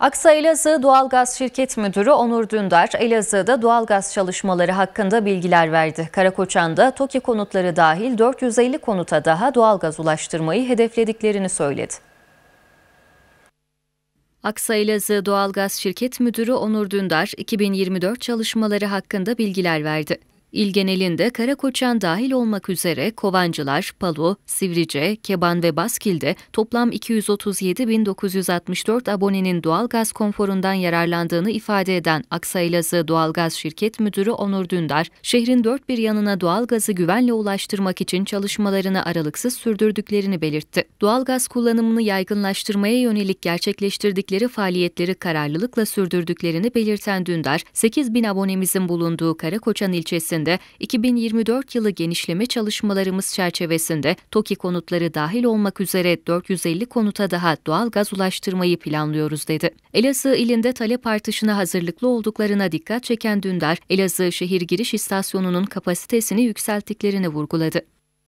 Aksa Elazığ Doğalgaz Şirket Müdürü Onur Dündar, Elazığ'da doğalgaz çalışmaları hakkında bilgiler verdi. Karakoçan'da TOKİ konutları dahil 450 konuta daha doğalgaz ulaştırmayı hedeflediklerini söyledi. Aksa Elazığ Doğalgaz Şirket Müdürü Onur Dündar, 2024 çalışmaları hakkında bilgiler verdi. İl genelinde Karakoçan dahil olmak üzere Kovancılar, Palu, Sivrice, Keban ve Baskil'de toplam 237.964 abonenin doğalgaz konforundan yararlandığını ifade eden Aksa Elazığ Doğalgaz Şirket Müdürü Onur Dündar, şehrin dört bir yanına doğalgazı güvenle ulaştırmak için çalışmalarını aralıksız sürdürdüklerini belirtti. Doğalgaz kullanımını yaygınlaştırmaya yönelik gerçekleştirdikleri faaliyetleri kararlılıkla sürdürdüklerini belirten Dündar, 8.000 abonemizin bulunduğu Karakoçan ilçesinde içerisinde 2024 yılı genişleme çalışmalarımız çerçevesinde TOKİ konutları dahil olmak üzere 450 konuta daha doğal gaz ulaştırmayı planlıyoruz dedi. Elazığ ilinde talep artışına hazırlıklı olduklarına dikkat çeken Dündar, Elazığ şehir giriş istasyonunun kapasitesini yükselttiklerini vurguladı.